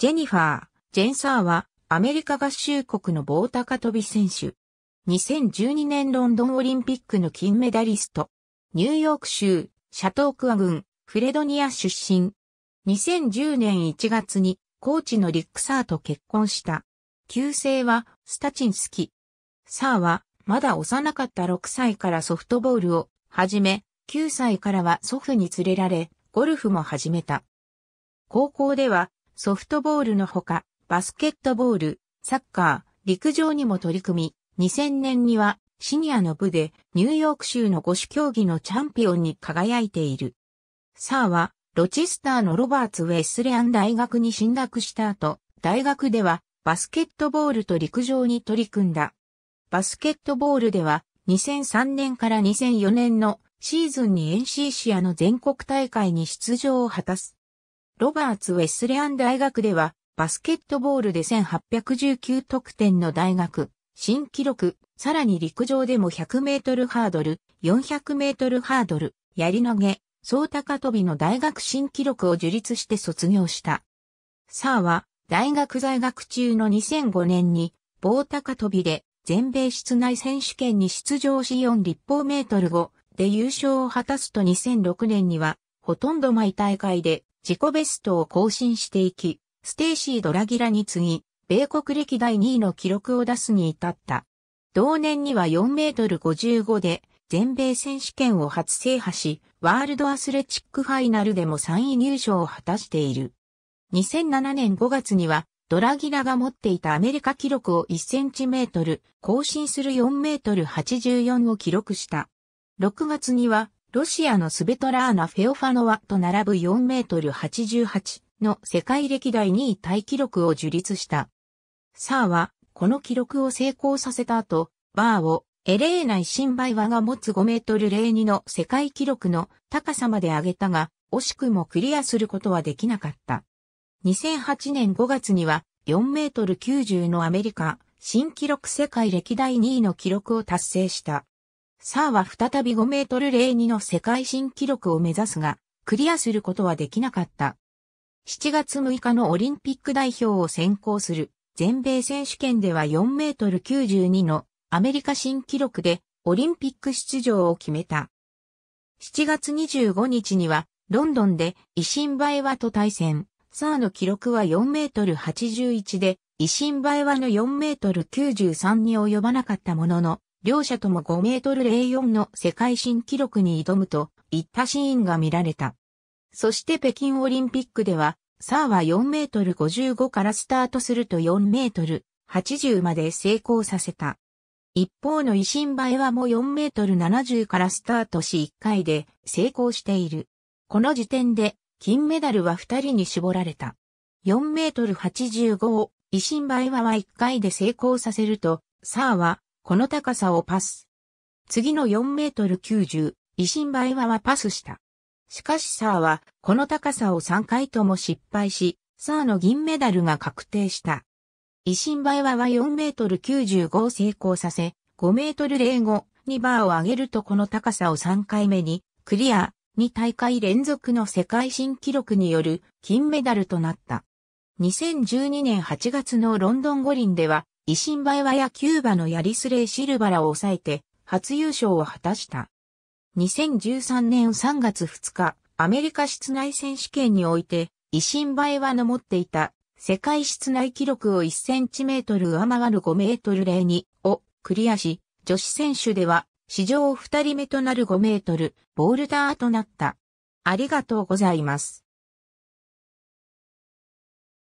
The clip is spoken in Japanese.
ジェニファー、ジェンサーはアメリカ合衆国の棒高飛び選手。2012年ロンドンオリンピックの金メダリスト。ニューヨーク州、シャトークア郡、フレドニア出身。2010年1月にコーチのリック・サーと結婚した。旧姓はスタチンスキ。サーはまだ幼かった6歳からソフトボールを始め、9歳からは祖父に連れられ、ゴルフも始めた。高校ではソフトボールのほか、バスケットボール、サッカー、陸上にも取り組み、2000年にはシニアの部でニューヨーク州の五種競技のチャンピオンに輝いている。サーは、ロチスターのロバーツ・ウェスレアン大学に進学した後、大学ではバスケットボールと陸上に取り組んだ。バスケットボールでは2003年から2004年のシーズンに NC シアの全国大会に出場を果たす。ロバーツ・ウェスレアン大学では、バスケットボールで1819得点の大学、新記録、さらに陸上でも100メートルハードル、400メートルハードル、やり投げ、総高跳びの大学新記録を樹立して卒業した。サーは、大学在学中の2005年に、棒高跳びで、全米室内選手権に出場し4立方メートル後、で優勝を果たすと2006年には、ほとんど毎大会で自己ベストを更新していき、ステイシー・ドラギラに次ぎ、米国歴代2位の記録を出すに至った。同年には4メートル55で全米選手権を初制覇し、ワールドアスレチックファイナルでも3位入賞を果たしている。2007年5月には、ドラギラが持っていたアメリカ記録を1センチメートル、更新する4メートル84を記録した。6月には、ロシアのスベトラーナ・フェオファノワと並ぶ4メートル88の世界歴代2位タイ記録を樹立した。サーは、この記録を成功させた後、バーをエレーナ・イシンバイワが持つ5メートル02の世界記録の高さまで上げたが、惜しくもクリアすることはできなかった。2008年5月には4メートル90のアメリカ新記録世界歴代2位の記録を達成した。サーは再び5メートル02の世界新記録を目指すが、クリアすることはできなかった。7月6日のオリンピック代表を選考する全米選手権では4メートル92のアメリカ新記録でオリンピック出場を決めた。7月25日にはロンドンで維新バエワと対戦。サーの記録は4メートル81で、維新バエワの4メートル93に及ばなかったものの、両者とも5メートル04の世界新記録に挑むといったシーンが見られた。そして北京オリンピックでは、サーは4メートル55からスタートすると4メートル80まで成功させた。一方の維新映えはもう4メートル70からスタートし1回で成功している。この時点で金メダルは2人に絞られた。4メートル85を維新映えは1回で成功させると、サーはこの高さをパス。次の4メートル90、維新バ和ワはパスした。しかしサーは、この高さを3回とも失敗し、サーの銀メダルが確定した。維新バ和ワは4メートル95を成功させ、5メートル05にバーを上げるとこの高さを3回目に、クリア、2大会連続の世界新記録による金メダルとなった。2012年8月のロンドン五輪では、維新映バエワやキューバのヤリスレイ・シルバラを抑えて初優勝を果たした。2013年3月2日、アメリカ室内選手権において、維新映バはワの持っていた世界室内記録を1センチメートル上回る5メートル02をクリアし、女子選手では史上2人目となる5メートルボールダーとなった。ありがとうございます。